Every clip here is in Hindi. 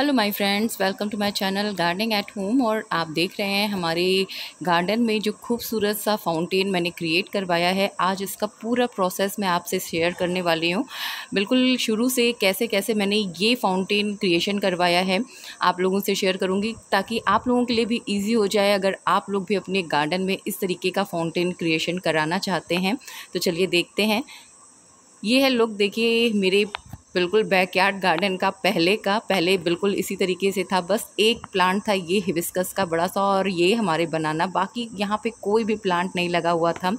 hello my friends welcome to my channel gardening at home और आप देख रहे हैं हमारे गार्डन में जो खूबसूरत सा फाउंटेन मैंने क्रिएट करवाया है आज इसका पूरा प्रोसेस मैं आपसे शेयर करने वाली हूँ बिल्कुल शुरू से कैसे कैसे मैंने ये फाउंटेन क्रिएशन करवाया है आप लोगों से शेयर करूँगी ताकि आप लोगों के लिए भी ईजी हो जाए अगर आप लोग भी अपने गार्डन में इस तरीके का फाउंटेन क्रिएशन कराना चाहते हैं तो चलिए देखते हैं ये है लुक देखिए मेरे बिल्कुल बैकयार्ड गार्डन का पहले का पहले बिल्कुल इसी तरीके से था बस एक प्लांट था ये हिबिस्कस का बड़ा सा और ये हमारे बनाना बाकी यहाँ पे कोई भी प्लांट नहीं लगा हुआ था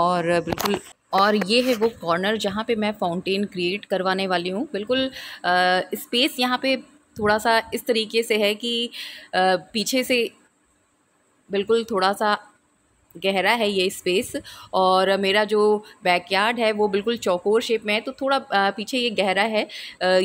और बिल्कुल और ये है वो कॉर्नर जहाँ पे मैं फाउंटेन क्रिएट करवाने वाली हूँ बिल्कुल आ, स्पेस यहाँ पे थोड़ा सा इस तरीके से है कि आ, पीछे से बिल्कुल थोड़ा सा गहरा है ये स्पेस और मेरा जो बैकयार्ड है वो बिल्कुल चौकोर शेप में है तो थोड़ा पीछे ये गहरा है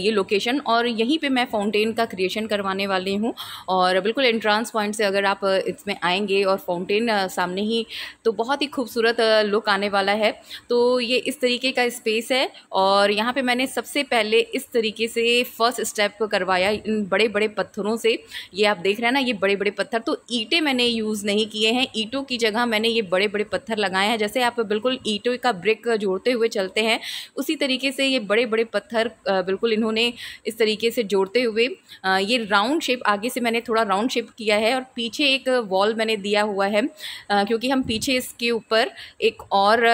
ये लोकेशन और यहीं पे मैं फाउंटेन का क्रिएशन करवाने वाली हूँ और बिल्कुल एंट्रांस पॉइंट से अगर आप इसमें आएंगे और फाउंटेन सामने ही तो बहुत ही खूबसूरत लुक आने वाला है तो ये इस तरीके का स्पेस है और यहाँ पर मैंने सबसे पहले इस तरीके से फर्स्ट स्टेप करवाया इन बड़े बड़े पत्थरों से ये आप देख रहे हैं ना ये बड़े बड़े पत्थर तो ईटे मैंने यूज़ नहीं किए हैं ईंटों की जगह मैंने मैंने ये बड़े बड़े पत्थर लगाए हैं जैसे आप बिल्कुल ईटों का ब्रिक जोड़ते हुए चलते हैं उसी तरीके से ये बड़े बड़े पत्थर बिल्कुल इन्होंने इस तरीके से जोड़ते हुए ये राउंड शेप आगे से मैंने थोड़ा राउंड शेप किया है और पीछे एक वॉल मैंने दिया हुआ है क्योंकि हम पीछे इसके ऊपर एक और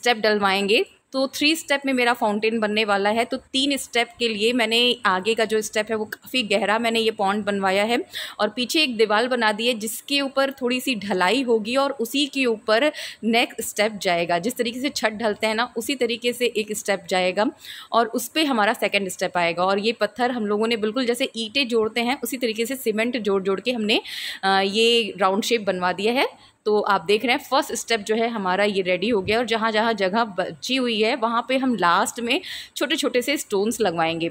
स्टेप डलवाएंगे तो थ्री स्टेप में मेरा फाउंटेन बनने वाला है तो तीन स्टेप के लिए मैंने आगे का जो स्टेप है वो काफ़ी गहरा मैंने ये पॉन्ड बनवाया है और पीछे एक दीवार बना दी है जिसके ऊपर थोड़ी सी ढलाई होगी और उसी के ऊपर नेक्स्ट स्टेप जाएगा जिस तरीके से छत ढलते हैं ना उसी तरीके से एक स्टेप जाएगा और उस पर हमारा सेकेंड स्टेप आएगा और ये पत्थर हम लोगों ने बिल्कुल जैसे ईटें जोड़ते हैं उसी तरीके से सीमेंट जोड़ जोड़ के हमने ये राउंड शेप बनवा दिया है तो आप देख रहे हैं फर्स्ट स्टेप जो है हमारा ये रेडी हो गया और जहाँ जहाँ जगह बची हुई है वहाँ पे हम लास्ट में छोटे छोटे से स्टोन्स लगवाएंगे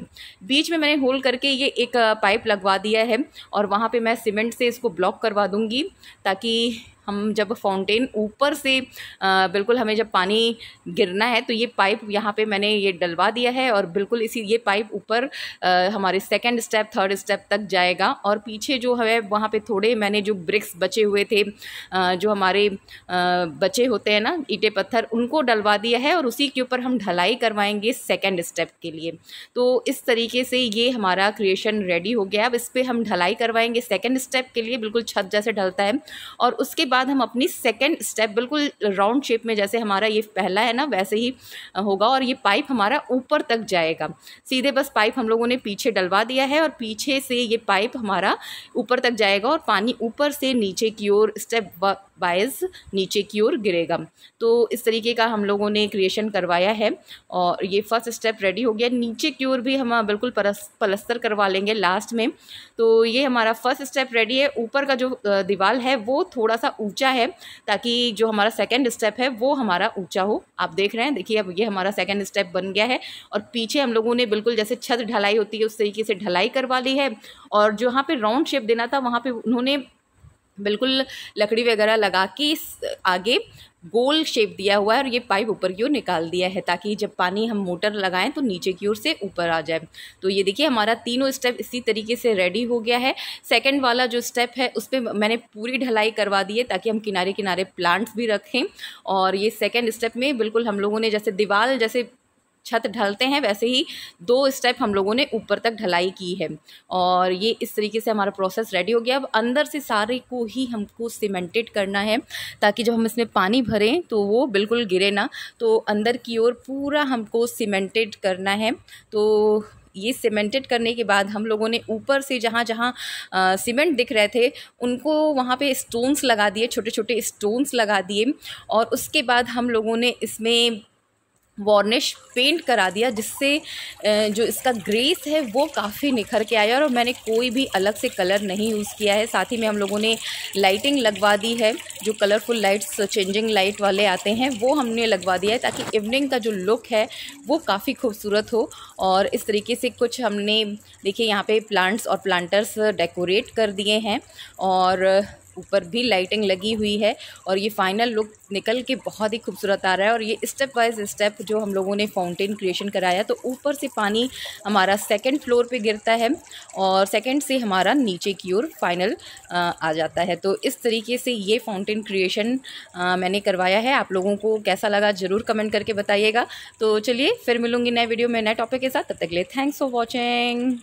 बीच में मैंने होल करके ये एक पाइप लगवा दिया है और वहाँ पे मैं सीमेंट से इसको ब्लॉक करवा दूँगी ताकि हम जब फाउंटेन ऊपर से आ, बिल्कुल हमें जब पानी गिरना है तो ये पाइप यहाँ पे मैंने ये डलवा दिया है और बिल्कुल इसी ये पाइप ऊपर हमारे सेकेंड स्टेप थर्ड स्टेप तक जाएगा और पीछे जो है वहाँ पे थोड़े मैंने जो ब्रिक्स बचे हुए थे आ, जो हमारे आ, बचे होते हैं ना ईटे पत्थर उनको डलवा दिया है और उसी के ऊपर हम ढलाई करवाएंगे सेकेंड स्टेप के लिए तो इस तरीके से ये हमारा क्रिएशन रेडी हो गया अब इस पर हम ढलाई करवाएंगे सेकेंड स्टेप के लिए बिल्कुल छत जैसे ढलता है और उसके बाद बाद हम अपनी सेकेंड स्टेप बिल्कुल राउंड शेप में जैसे हमारा ये पहला है ना वैसे ही होगा और ये पाइप हमारा ऊपर तक जाएगा सीधे बस पाइप हम लोगों ने पीछे डलवा दिया है और पीछे से ये पाइप हमारा ऊपर तक जाएगा और पानी ऊपर से नीचे की ओर स्टेप बाइज नीचे की ओर गिरेगा तो इस तरीके का हम लोगों ने क्रिएशन करवाया है और ये फर्स्ट स्टेप रेडी हो गया नीचे की ओर भी हम बिल्कुल पलस्तर करवा लेंगे लास्ट में तो ये हमारा फर्स्ट स्टेप रेडी है ऊपर का जो दीवार है वो थोड़ा सा ऊंचा है ताकि जो हमारा सेकेंड स्टेप है वो हमारा ऊंचा हो आप देख रहे हैं देखिए अब ये हमारा सेकेंड स्टेप बन गया है और पीछे हम लोगों ने बिल्कुल जैसे छत ढलाई होती है उस तरीके से ढलाई करवा ली है और जहाँ पे राउंड शेप देना था वहाँ पे उन्होंने बिल्कुल लकड़ी वगैरह लगा के इस आगे गोल शेप दिया हुआ है और ये पाइप ऊपर की ओर निकाल दिया है ताकि जब पानी हम मोटर लगाएं तो नीचे की ओर से ऊपर आ जाए तो ये देखिए हमारा तीनों स्टेप इसी तरीके से रेडी हो गया है सेकंड वाला जो स्टेप है उस पर मैंने पूरी ढलाई करवा दी है ताकि हम किनारे किनारे प्लांट्स भी रखें और ये सेकेंड स्टेप में बिल्कुल हम लोगों ने जैसे दीवार जैसे छत ढलते हैं वैसे ही दो स्टेप हम लोगों ने ऊपर तक ढलाई की है और ये इस तरीके से हमारा प्रोसेस रेडी हो गया अब अंदर से सारे को ही हमको सीमेंटेड करना है ताकि जब हम इसमें पानी भरें तो वो बिल्कुल गिरे ना तो अंदर की ओर पूरा हमको सीमेंटेड करना है तो ये सीमेंटेड करने के बाद हम लोगों ने ऊपर से जहाँ जहाँ सीमेंट दिख रहे थे उनको वहाँ पे स्टोन्स लगा दिए छोटे छोटे स्टोन्स लगा दिए और उसके बाद हम लोगों ने इसमें वार्निश पेंट करा दिया जिससे जो इसका ग्रेस है वो काफ़ी निखर के आया और मैंने कोई भी अलग से कलर नहीं यूज़ किया है साथ ही में हम लोगों ने लाइटिंग लगवा दी है जो कलरफुल लाइट्स चेंजिंग लाइट वाले आते हैं वो हमने लगवा दिया है ताकि इवनिंग का जो लुक है वो काफ़ी खूबसूरत हो और इस तरीके से कुछ हमने देखिए यहाँ पर प्लांट्स और प्लांटर्स डेकोरेट कर दिए हैं और ऊपर भी लाइटिंग लगी हुई है और ये फाइनल लुक निकल के बहुत ही खूबसूरत आ रहा है और ये स्टेप वाइज स्टेप जो हम लोगों ने फाउंटेन क्रिएशन कराया तो ऊपर से पानी हमारा सेकेंड फ्लोर पर गिरता है और सेकेंड से हमारा नीचे की ओर फाइनल आ जाता है तो इस तरीके से ये फाउंटेन क्रिएशन मैंने करवाया है आप लोगों को कैसा लगा ज़रूर कमेंट करके बताइएगा तो चलिए फिर मिलूंगी नए वीडियो में नए टॉपिक के साथ तब तक ले थैंक्स फॉर वॉचिंग